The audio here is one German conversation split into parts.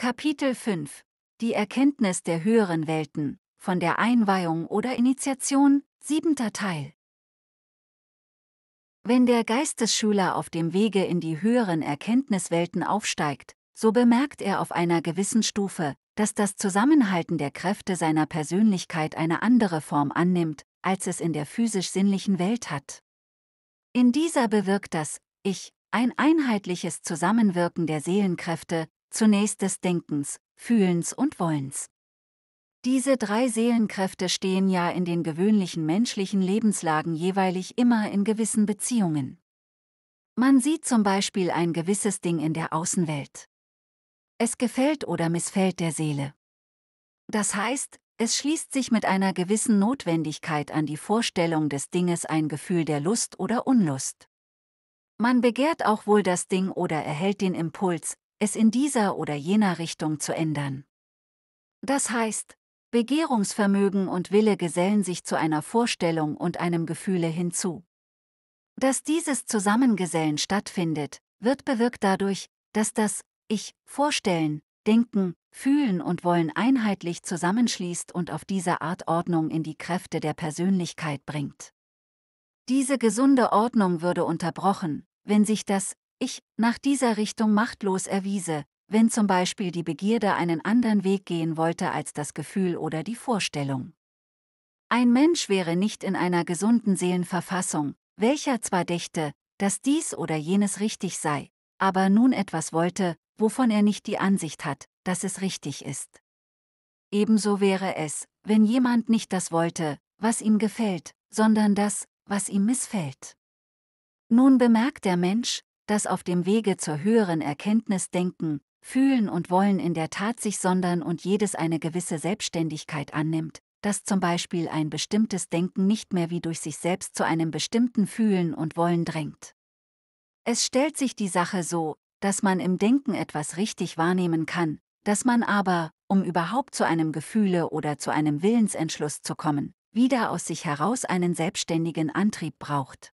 Kapitel 5 Die Erkenntnis der höheren Welten, von der Einweihung oder Initiation, siebenter Teil. Wenn der Geistesschüler auf dem Wege in die höheren Erkenntniswelten aufsteigt, so bemerkt er auf einer gewissen Stufe, dass das Zusammenhalten der Kräfte seiner Persönlichkeit eine andere Form annimmt, als es in der physisch-sinnlichen Welt hat. In dieser bewirkt das Ich ein einheitliches Zusammenwirken der Seelenkräfte, zunächst des Denkens, Fühlens und Wollens. Diese drei Seelenkräfte stehen ja in den gewöhnlichen menschlichen Lebenslagen jeweilig immer in gewissen Beziehungen. Man sieht zum Beispiel ein gewisses Ding in der Außenwelt. Es gefällt oder missfällt der Seele. Das heißt, es schließt sich mit einer gewissen Notwendigkeit an die Vorstellung des Dinges ein Gefühl der Lust oder Unlust. Man begehrt auch wohl das Ding oder erhält den Impuls, es in dieser oder jener Richtung zu ändern. Das heißt, Begehrungsvermögen und Wille gesellen sich zu einer Vorstellung und einem Gefühle hinzu. Dass dieses Zusammengesellen stattfindet, wird bewirkt dadurch, dass das Ich vorstellen, denken, fühlen und wollen einheitlich zusammenschließt und auf diese Art Ordnung in die Kräfte der Persönlichkeit bringt. Diese gesunde Ordnung würde unterbrochen, wenn sich das ich nach dieser Richtung machtlos erwiese, wenn zum Beispiel die Begierde einen anderen Weg gehen wollte als das Gefühl oder die Vorstellung. Ein Mensch wäre nicht in einer gesunden Seelenverfassung, welcher zwar dächte, dass dies oder jenes richtig sei, aber nun etwas wollte, wovon er nicht die Ansicht hat, dass es richtig ist. Ebenso wäre es, wenn jemand nicht das wollte, was ihm gefällt, sondern das, was ihm missfällt. Nun bemerkt der Mensch, das auf dem Wege zur höheren Erkenntnis denken, fühlen und wollen in der Tat sich sondern und jedes eine gewisse Selbstständigkeit annimmt, dass zum Beispiel ein bestimmtes Denken nicht mehr wie durch sich selbst zu einem bestimmten Fühlen und Wollen drängt. Es stellt sich die Sache so, dass man im Denken etwas richtig wahrnehmen kann, dass man aber, um überhaupt zu einem Gefühle oder zu einem Willensentschluss zu kommen, wieder aus sich heraus einen selbstständigen Antrieb braucht.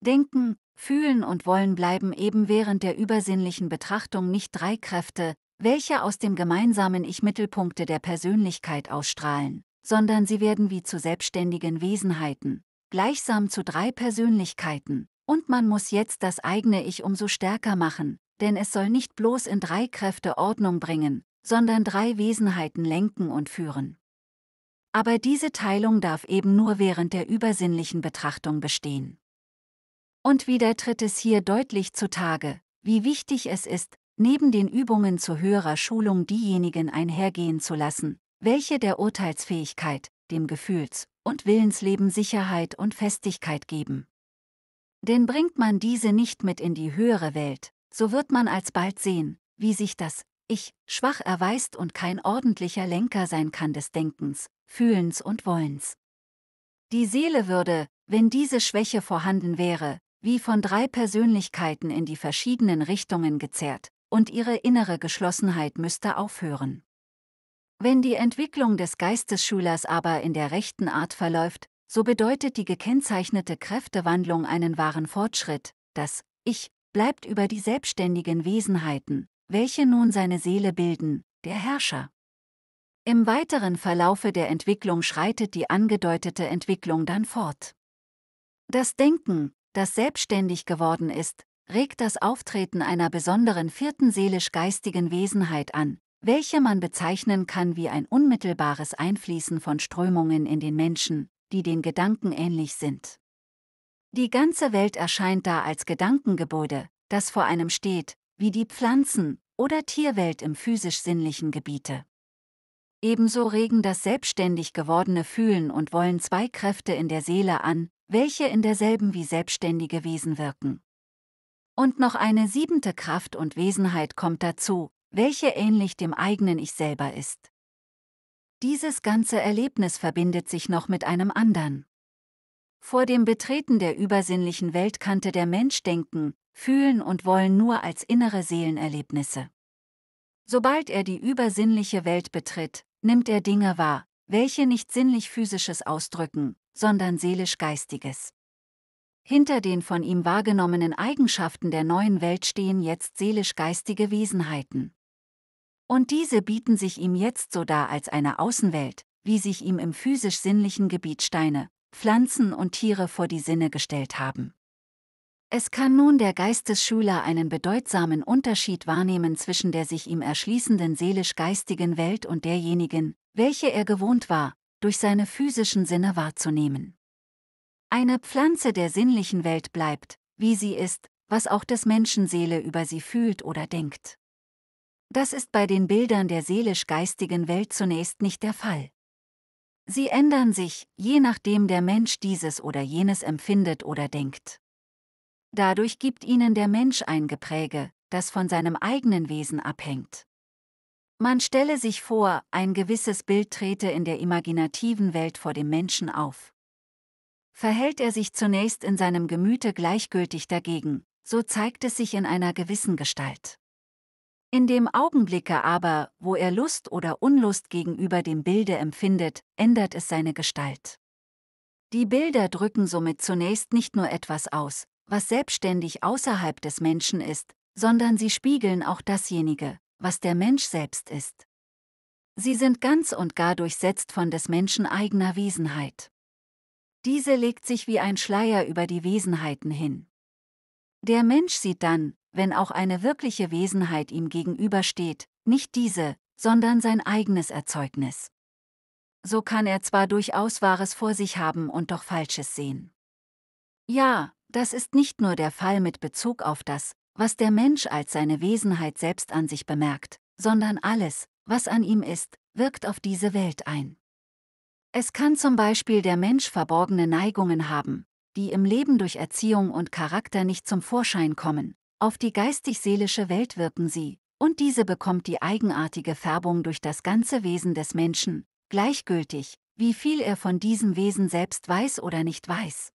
Denken, Fühlen und Wollen bleiben eben während der übersinnlichen Betrachtung nicht drei Kräfte, welche aus dem gemeinsamen Ich Mittelpunkte der Persönlichkeit ausstrahlen, sondern sie werden wie zu selbstständigen Wesenheiten, gleichsam zu drei Persönlichkeiten. Und man muss jetzt das eigene Ich umso stärker machen, denn es soll nicht bloß in drei Kräfte Ordnung bringen, sondern drei Wesenheiten lenken und führen. Aber diese Teilung darf eben nur während der übersinnlichen Betrachtung bestehen. Und wieder tritt es hier deutlich zutage, wie wichtig es ist, neben den Übungen zu höherer Schulung diejenigen einhergehen zu lassen, welche der Urteilsfähigkeit, dem Gefühls- und Willensleben Sicherheit und Festigkeit geben. Denn bringt man diese nicht mit in die höhere Welt, so wird man alsbald sehen, wie sich das Ich schwach erweist und kein ordentlicher Lenker sein kann des Denkens, Fühlens und Wollens. Die Seele würde, wenn diese Schwäche vorhanden wäre, wie von drei Persönlichkeiten in die verschiedenen Richtungen gezerrt, und ihre innere Geschlossenheit müsste aufhören. Wenn die Entwicklung des Geistesschülers aber in der rechten Art verläuft, so bedeutet die gekennzeichnete Kräftewandlung einen wahren Fortschritt, das Ich bleibt über die selbstständigen Wesenheiten, welche nun seine Seele bilden, der Herrscher. Im weiteren Verlaufe der Entwicklung schreitet die angedeutete Entwicklung dann fort. Das Denken, das selbstständig geworden ist, regt das Auftreten einer besonderen vierten seelisch-geistigen Wesenheit an, welche man bezeichnen kann wie ein unmittelbares Einfließen von Strömungen in den Menschen, die den Gedanken ähnlich sind. Die ganze Welt erscheint da als Gedankengebäude, das vor einem steht, wie die Pflanzen- oder Tierwelt im physisch-sinnlichen Gebiete. Ebenso regen das selbstständig gewordene Fühlen und Wollen zwei Kräfte in der Seele an, welche in derselben wie selbstständige Wesen wirken. Und noch eine siebente Kraft und Wesenheit kommt dazu, welche ähnlich dem eigenen Ich selber ist. Dieses ganze Erlebnis verbindet sich noch mit einem anderen. Vor dem Betreten der übersinnlichen Welt kannte der Mensch denken, fühlen und wollen nur als innere Seelenerlebnisse. Sobald er die übersinnliche Welt betritt, nimmt er Dinge wahr, welche nicht sinnlich physisches ausdrücken, sondern seelisch-geistiges. Hinter den von ihm wahrgenommenen Eigenschaften der neuen Welt stehen jetzt seelisch-geistige Wesenheiten. Und diese bieten sich ihm jetzt so dar als eine Außenwelt, wie sich ihm im physisch-sinnlichen Gebiet Steine, Pflanzen und Tiere vor die Sinne gestellt haben. Es kann nun der Geistesschüler einen bedeutsamen Unterschied wahrnehmen zwischen der sich ihm erschließenden seelisch-geistigen Welt und derjenigen, welche er gewohnt war, durch seine physischen Sinne wahrzunehmen. Eine Pflanze der sinnlichen Welt bleibt, wie sie ist, was auch des Menschen Seele über sie fühlt oder denkt. Das ist bei den Bildern der seelisch-geistigen Welt zunächst nicht der Fall. Sie ändern sich, je nachdem der Mensch dieses oder jenes empfindet oder denkt. Dadurch gibt ihnen der Mensch ein Gepräge, das von seinem eigenen Wesen abhängt. Man stelle sich vor, ein gewisses Bild trete in der imaginativen Welt vor dem Menschen auf. Verhält er sich zunächst in seinem Gemüte gleichgültig dagegen, so zeigt es sich in einer gewissen Gestalt. In dem Augenblicke aber, wo er Lust oder Unlust gegenüber dem Bilde empfindet, ändert es seine Gestalt. Die Bilder drücken somit zunächst nicht nur etwas aus, was selbstständig außerhalb des Menschen ist, sondern sie spiegeln auch dasjenige, was der Mensch selbst ist. Sie sind ganz und gar durchsetzt von des Menschen eigener Wesenheit. Diese legt sich wie ein Schleier über die Wesenheiten hin. Der Mensch sieht dann, wenn auch eine wirkliche Wesenheit ihm gegenübersteht, nicht diese, sondern sein eigenes Erzeugnis. So kann er zwar durchaus Wahres vor sich haben und doch Falsches sehen. Ja, das ist nicht nur der Fall mit Bezug auf das, was der Mensch als seine Wesenheit selbst an sich bemerkt, sondern alles, was an ihm ist, wirkt auf diese Welt ein. Es kann zum Beispiel der Mensch verborgene Neigungen haben, die im Leben durch Erziehung und Charakter nicht zum Vorschein kommen, auf die geistig-seelische Welt wirken sie, und diese bekommt die eigenartige Färbung durch das ganze Wesen des Menschen, gleichgültig, wie viel er von diesem Wesen selbst weiß oder nicht weiß.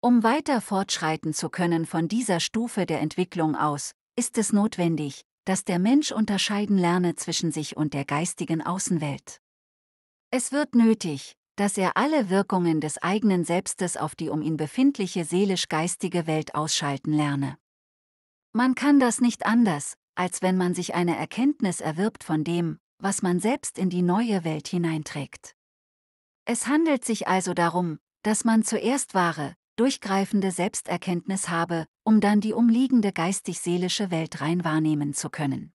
Um weiter fortschreiten zu können von dieser Stufe der Entwicklung aus, ist es notwendig, dass der Mensch unterscheiden lerne zwischen sich und der geistigen Außenwelt. Es wird nötig, dass er alle Wirkungen des eigenen Selbstes auf die um ihn befindliche seelisch-geistige Welt ausschalten lerne. Man kann das nicht anders, als wenn man sich eine Erkenntnis erwirbt von dem, was man selbst in die neue Welt hineinträgt. Es handelt sich also darum, dass man zuerst wahre, durchgreifende Selbsterkenntnis habe, um dann die umliegende geistig-seelische Welt rein wahrnehmen zu können.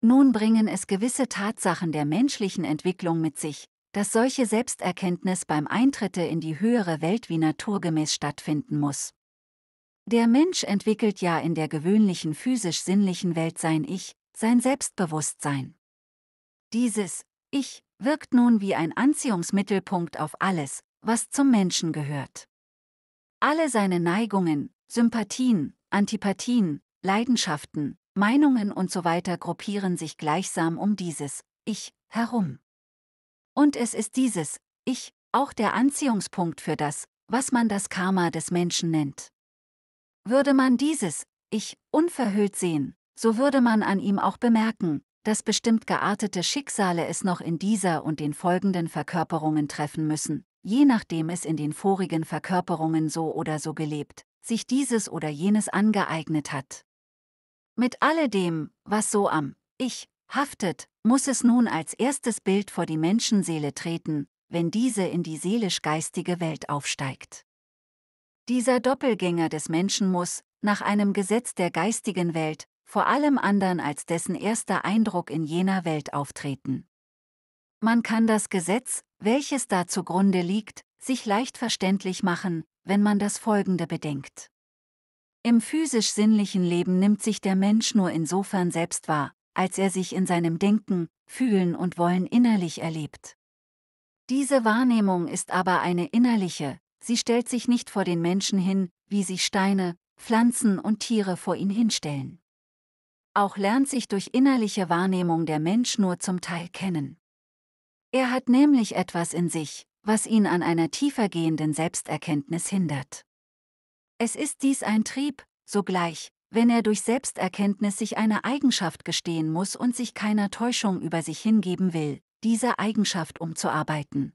Nun bringen es gewisse Tatsachen der menschlichen Entwicklung mit sich, dass solche Selbsterkenntnis beim Eintritte in die höhere Welt wie naturgemäß stattfinden muss. Der Mensch entwickelt ja in der gewöhnlichen physisch-sinnlichen Welt sein Ich, sein Selbstbewusstsein. Dieses Ich wirkt nun wie ein Anziehungsmittelpunkt auf alles, was zum Menschen gehört. Alle seine Neigungen, Sympathien, Antipathien, Leidenschaften, Meinungen usw. So gruppieren sich gleichsam um dieses Ich herum. Und es ist dieses Ich auch der Anziehungspunkt für das, was man das Karma des Menschen nennt. Würde man dieses Ich unverhüllt sehen, so würde man an ihm auch bemerken, dass bestimmt geartete Schicksale es noch in dieser und den folgenden Verkörperungen treffen müssen, je nachdem es in den vorigen Verkörperungen so oder so gelebt, sich dieses oder jenes angeeignet hat. Mit alledem, was so am Ich haftet, muss es nun als erstes Bild vor die Menschenseele treten, wenn diese in die seelisch-geistige Welt aufsteigt. Dieser Doppelgänger des Menschen muss, nach einem Gesetz der geistigen Welt, vor allem anderen als dessen erster Eindruck in jener Welt auftreten. Man kann das Gesetz, welches da zugrunde liegt, sich leicht verständlich machen, wenn man das Folgende bedenkt. Im physisch-sinnlichen Leben nimmt sich der Mensch nur insofern selbst wahr, als er sich in seinem Denken, Fühlen und Wollen innerlich erlebt. Diese Wahrnehmung ist aber eine innerliche, sie stellt sich nicht vor den Menschen hin, wie sich Steine, Pflanzen und Tiere vor ihn hinstellen. Auch lernt sich durch innerliche Wahrnehmung der Mensch nur zum Teil kennen. Er hat nämlich etwas in sich, was ihn an einer tiefergehenden Selbsterkenntnis hindert. Es ist dies ein Trieb, sogleich, wenn er durch Selbsterkenntnis sich eine Eigenschaft gestehen muss und sich keiner Täuschung über sich hingeben will, diese Eigenschaft umzuarbeiten.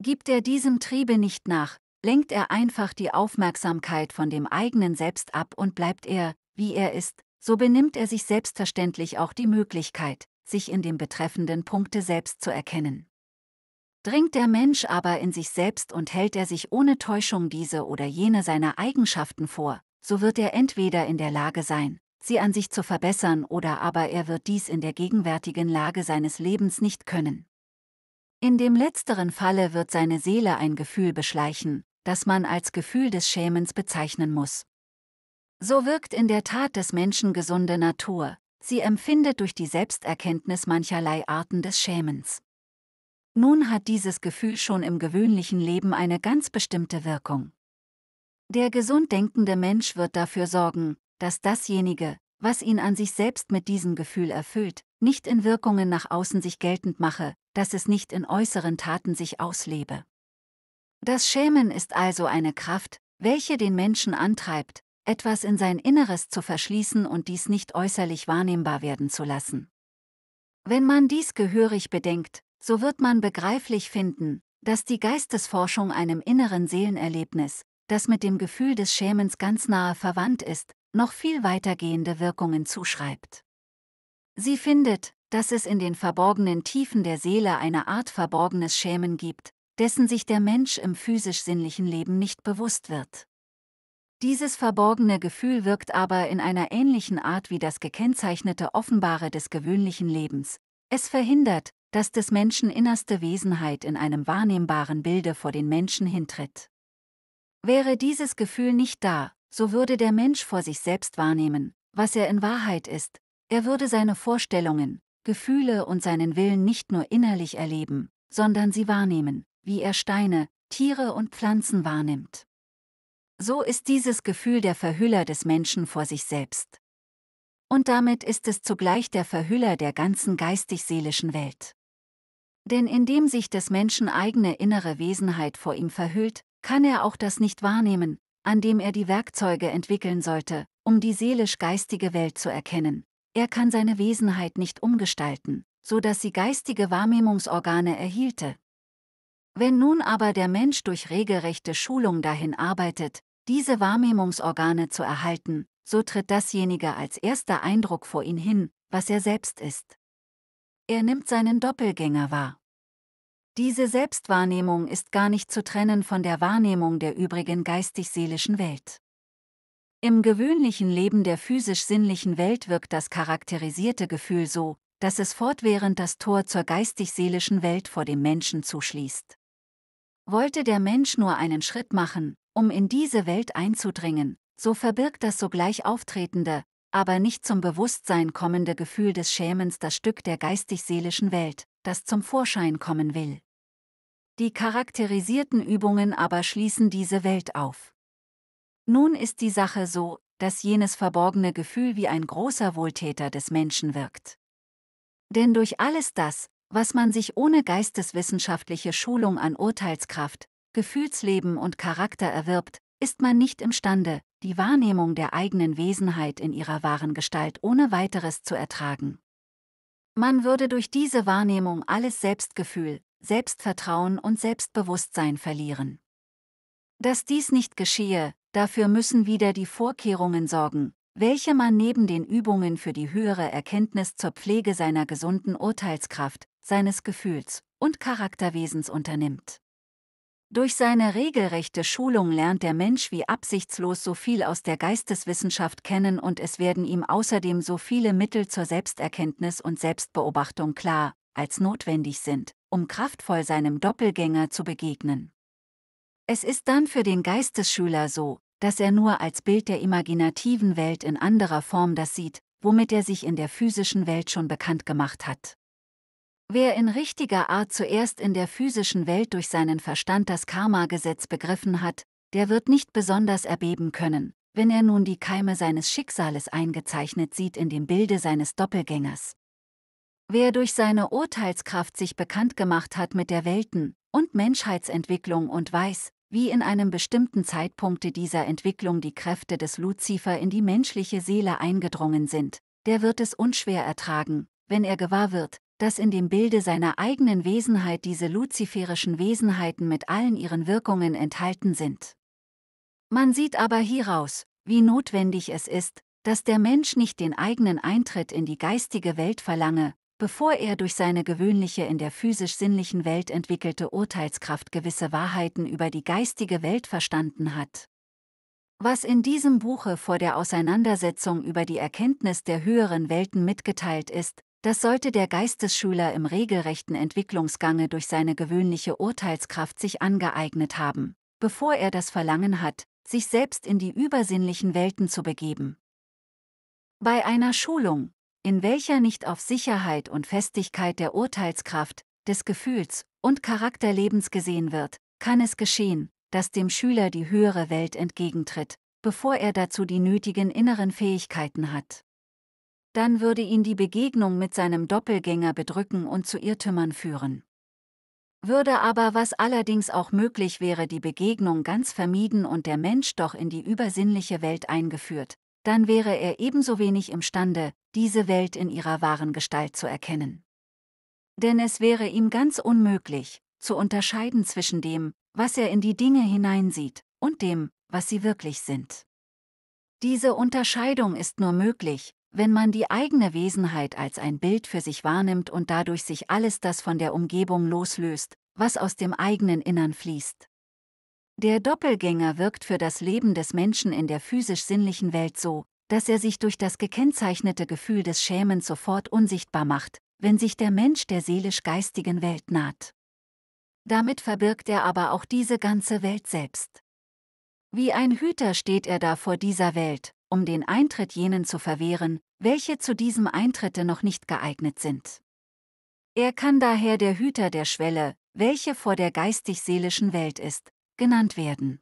Gibt er diesem Triebe nicht nach, lenkt er einfach die Aufmerksamkeit von dem eigenen Selbst ab und bleibt er, wie er ist, so benimmt er sich selbstverständlich auch die Möglichkeit, sich in dem betreffenden Punkte selbst zu erkennen. Dringt der Mensch aber in sich selbst und hält er sich ohne Täuschung diese oder jene seiner Eigenschaften vor, so wird er entweder in der Lage sein, sie an sich zu verbessern oder aber er wird dies in der gegenwärtigen Lage seines Lebens nicht können. In dem letzteren Falle wird seine Seele ein Gefühl beschleichen, das man als Gefühl des Schämens bezeichnen muss. So wirkt in der Tat des Menschen gesunde Natur, sie empfindet durch die Selbsterkenntnis mancherlei Arten des Schämens. Nun hat dieses Gefühl schon im gewöhnlichen Leben eine ganz bestimmte Wirkung. Der gesund denkende Mensch wird dafür sorgen, dass dasjenige, was ihn an sich selbst mit diesem Gefühl erfüllt, nicht in Wirkungen nach außen sich geltend mache, dass es nicht in äußeren Taten sich auslebe. Das Schämen ist also eine Kraft, welche den Menschen antreibt, etwas in sein Inneres zu verschließen und dies nicht äußerlich wahrnehmbar werden zu lassen. Wenn man dies gehörig bedenkt, so wird man begreiflich finden, dass die Geistesforschung einem inneren Seelenerlebnis, das mit dem Gefühl des Schämens ganz nahe verwandt ist, noch viel weitergehende Wirkungen zuschreibt. Sie findet, dass es in den verborgenen Tiefen der Seele eine Art verborgenes Schämen gibt, dessen sich der Mensch im physisch-sinnlichen Leben nicht bewusst wird. Dieses verborgene Gefühl wirkt aber in einer ähnlichen Art wie das gekennzeichnete Offenbare des gewöhnlichen Lebens. Es verhindert, dass des Menschen innerste Wesenheit in einem wahrnehmbaren Bilde vor den Menschen hintritt. Wäre dieses Gefühl nicht da, so würde der Mensch vor sich selbst wahrnehmen, was er in Wahrheit ist, er würde seine Vorstellungen, Gefühle und seinen Willen nicht nur innerlich erleben, sondern sie wahrnehmen, wie er Steine, Tiere und Pflanzen wahrnimmt so ist dieses Gefühl der Verhüller des Menschen vor sich selbst. Und damit ist es zugleich der Verhüller der ganzen geistig-seelischen Welt. Denn indem sich des Menschen eigene innere Wesenheit vor ihm verhüllt, kann er auch das nicht wahrnehmen, an dem er die Werkzeuge entwickeln sollte, um die seelisch-geistige Welt zu erkennen. Er kann seine Wesenheit nicht umgestalten, so dass sie geistige Wahrnehmungsorgane erhielte, wenn nun aber der Mensch durch regelrechte Schulung dahin arbeitet, diese Wahrnehmungsorgane zu erhalten, so tritt dasjenige als erster Eindruck vor ihn hin, was er selbst ist. Er nimmt seinen Doppelgänger wahr. Diese Selbstwahrnehmung ist gar nicht zu trennen von der Wahrnehmung der übrigen geistig-seelischen Welt. Im gewöhnlichen Leben der physisch-sinnlichen Welt wirkt das charakterisierte Gefühl so, dass es fortwährend das Tor zur geistig-seelischen Welt vor dem Menschen zuschließt. Wollte der Mensch nur einen Schritt machen, um in diese Welt einzudringen, so verbirgt das sogleich auftretende, aber nicht zum Bewusstsein kommende Gefühl des Schämens das Stück der geistig-seelischen Welt, das zum Vorschein kommen will. Die charakterisierten Übungen aber schließen diese Welt auf. Nun ist die Sache so, dass jenes verborgene Gefühl wie ein großer Wohltäter des Menschen wirkt. Denn durch alles das, was man sich ohne geisteswissenschaftliche Schulung an Urteilskraft, Gefühlsleben und Charakter erwirbt, ist man nicht imstande, die Wahrnehmung der eigenen Wesenheit in ihrer wahren Gestalt ohne weiteres zu ertragen. Man würde durch diese Wahrnehmung alles Selbstgefühl, Selbstvertrauen und Selbstbewusstsein verlieren. Dass dies nicht geschehe, dafür müssen wieder die Vorkehrungen sorgen, welche man neben den Übungen für die höhere Erkenntnis zur Pflege seiner gesunden Urteilskraft, seines Gefühls und Charakterwesens unternimmt. Durch seine regelrechte Schulung lernt der Mensch wie absichtslos so viel aus der Geisteswissenschaft kennen und es werden ihm außerdem so viele Mittel zur Selbsterkenntnis und Selbstbeobachtung klar, als notwendig sind, um kraftvoll seinem Doppelgänger zu begegnen. Es ist dann für den Geistesschüler so, dass er nur als Bild der imaginativen Welt in anderer Form das sieht, womit er sich in der physischen Welt schon bekannt gemacht hat. Wer in richtiger Art zuerst in der physischen Welt durch seinen Verstand das Karma-Gesetz begriffen hat, der wird nicht besonders erbeben können, wenn er nun die Keime seines Schicksales eingezeichnet sieht in dem Bilde seines Doppelgängers. Wer durch seine Urteilskraft sich bekannt gemacht hat mit der Welten- und Menschheitsentwicklung und weiß, wie in einem bestimmten Zeitpunkt dieser Entwicklung die Kräfte des Luzifer in die menschliche Seele eingedrungen sind, der wird es unschwer ertragen, wenn er gewahr wird, dass in dem Bilde seiner eigenen Wesenheit diese luziferischen Wesenheiten mit allen ihren Wirkungen enthalten sind. Man sieht aber hieraus, wie notwendig es ist, dass der Mensch nicht den eigenen Eintritt in die geistige Welt verlange, bevor er durch seine gewöhnliche in der physisch-sinnlichen Welt entwickelte Urteilskraft gewisse Wahrheiten über die geistige Welt verstanden hat. Was in diesem Buche vor der Auseinandersetzung über die Erkenntnis der höheren Welten mitgeteilt ist, das sollte der Geistesschüler im regelrechten Entwicklungsgange durch seine gewöhnliche Urteilskraft sich angeeignet haben, bevor er das Verlangen hat, sich selbst in die übersinnlichen Welten zu begeben. Bei einer Schulung, in welcher nicht auf Sicherheit und Festigkeit der Urteilskraft, des Gefühls und Charakterlebens gesehen wird, kann es geschehen, dass dem Schüler die höhere Welt entgegentritt, bevor er dazu die nötigen inneren Fähigkeiten hat dann würde ihn die Begegnung mit seinem Doppelgänger bedrücken und zu Irrtümern führen. Würde aber was allerdings auch möglich wäre, die Begegnung ganz vermieden und der Mensch doch in die übersinnliche Welt eingeführt, dann wäre er ebenso wenig imstande, diese Welt in ihrer wahren Gestalt zu erkennen. Denn es wäre ihm ganz unmöglich, zu unterscheiden zwischen dem, was er in die Dinge hineinsieht, und dem, was sie wirklich sind. Diese Unterscheidung ist nur möglich, wenn man die eigene Wesenheit als ein Bild für sich wahrnimmt und dadurch sich alles das von der Umgebung loslöst, was aus dem eigenen Innern fließt. Der Doppelgänger wirkt für das Leben des Menschen in der physisch-sinnlichen Welt so, dass er sich durch das gekennzeichnete Gefühl des Schämens sofort unsichtbar macht, wenn sich der Mensch der seelisch-geistigen Welt naht. Damit verbirgt er aber auch diese ganze Welt selbst. Wie ein Hüter steht er da vor dieser Welt, um den Eintritt jenen zu verwehren, welche zu diesem Eintritte noch nicht geeignet sind. Er kann daher der Hüter der Schwelle, welche vor der geistig-seelischen Welt ist, genannt werden.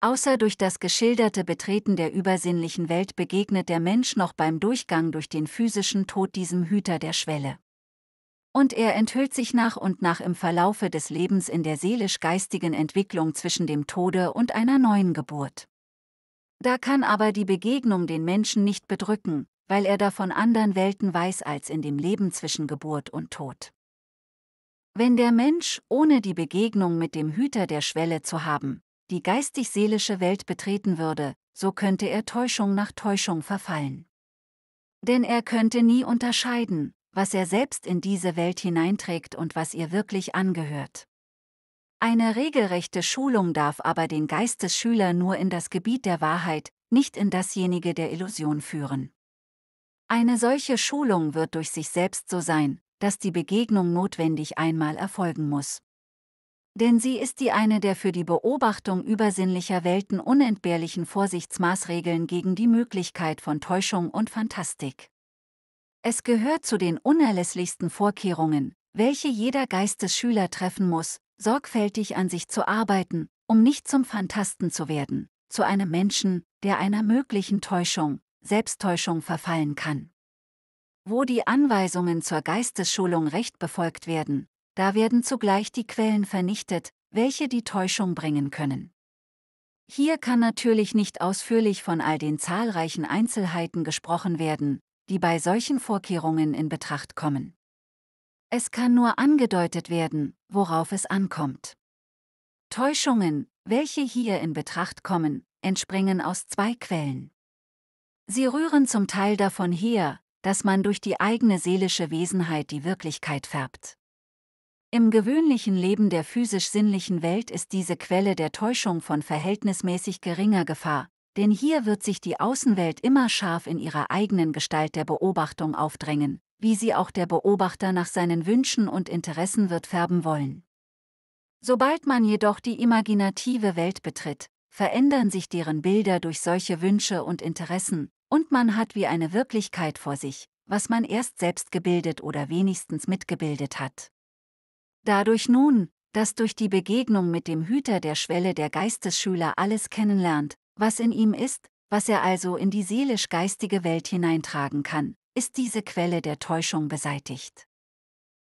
Außer durch das geschilderte Betreten der übersinnlichen Welt begegnet der Mensch noch beim Durchgang durch den physischen Tod diesem Hüter der Schwelle. Und er enthüllt sich nach und nach im Verlaufe des Lebens in der seelisch-geistigen Entwicklung zwischen dem Tode und einer neuen Geburt. Da kann aber die Begegnung den Menschen nicht bedrücken, weil er davon anderen Welten weiß als in dem Leben zwischen Geburt und Tod. Wenn der Mensch, ohne die Begegnung mit dem Hüter der Schwelle zu haben, die geistig-seelische Welt betreten würde, so könnte er Täuschung nach Täuschung verfallen. Denn er könnte nie unterscheiden, was er selbst in diese Welt hineinträgt und was ihr wirklich angehört. Eine regelrechte Schulung darf aber den Geistesschüler nur in das Gebiet der Wahrheit, nicht in dasjenige der Illusion führen. Eine solche Schulung wird durch sich selbst so sein, dass die Begegnung notwendig einmal erfolgen muss. Denn sie ist die eine der für die Beobachtung übersinnlicher Welten unentbehrlichen Vorsichtsmaßregeln gegen die Möglichkeit von Täuschung und Fantastik. Es gehört zu den unerlässlichsten Vorkehrungen, welche jeder Geistesschüler treffen muss, sorgfältig an sich zu arbeiten, um nicht zum Fantasten zu werden, zu einem Menschen, der einer möglichen Täuschung, Selbsttäuschung verfallen kann. Wo die Anweisungen zur Geistesschulung recht befolgt werden, da werden zugleich die Quellen vernichtet, welche die Täuschung bringen können. Hier kann natürlich nicht ausführlich von all den zahlreichen Einzelheiten gesprochen werden, die bei solchen Vorkehrungen in Betracht kommen. Es kann nur angedeutet werden, worauf es ankommt. Täuschungen, welche hier in Betracht kommen, entspringen aus zwei Quellen. Sie rühren zum Teil davon her, dass man durch die eigene seelische Wesenheit die Wirklichkeit färbt. Im gewöhnlichen Leben der physisch-sinnlichen Welt ist diese Quelle der Täuschung von verhältnismäßig geringer Gefahr, denn hier wird sich die Außenwelt immer scharf in ihrer eigenen Gestalt der Beobachtung aufdrängen, wie sie auch der Beobachter nach seinen Wünschen und Interessen wird färben wollen. Sobald man jedoch die imaginative Welt betritt, verändern sich deren Bilder durch solche Wünsche und Interessen, und man hat wie eine Wirklichkeit vor sich, was man erst selbst gebildet oder wenigstens mitgebildet hat. Dadurch nun, dass durch die Begegnung mit dem Hüter der Schwelle der Geistesschüler alles kennenlernt, was in ihm ist, was er also in die seelisch-geistige Welt hineintragen kann, ist diese Quelle der Täuschung beseitigt.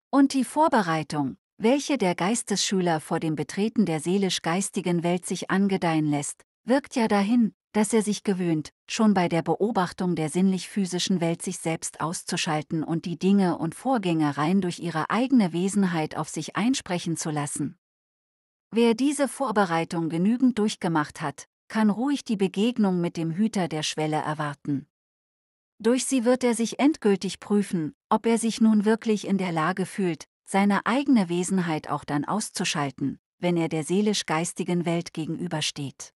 Und die Vorbereitung, welche der Geistesschüler vor dem Betreten der seelisch-geistigen Welt sich angedeihen lässt, wirkt ja dahin, dass er sich gewöhnt, schon bei der Beobachtung der sinnlich-physischen Welt sich selbst auszuschalten und die Dinge und Vorgänge rein durch ihre eigene Wesenheit auf sich einsprechen zu lassen. Wer diese Vorbereitung genügend durchgemacht hat, kann ruhig die Begegnung mit dem Hüter der Schwelle erwarten. Durch sie wird er sich endgültig prüfen, ob er sich nun wirklich in der Lage fühlt, seine eigene Wesenheit auch dann auszuschalten, wenn er der seelisch-geistigen Welt gegenübersteht.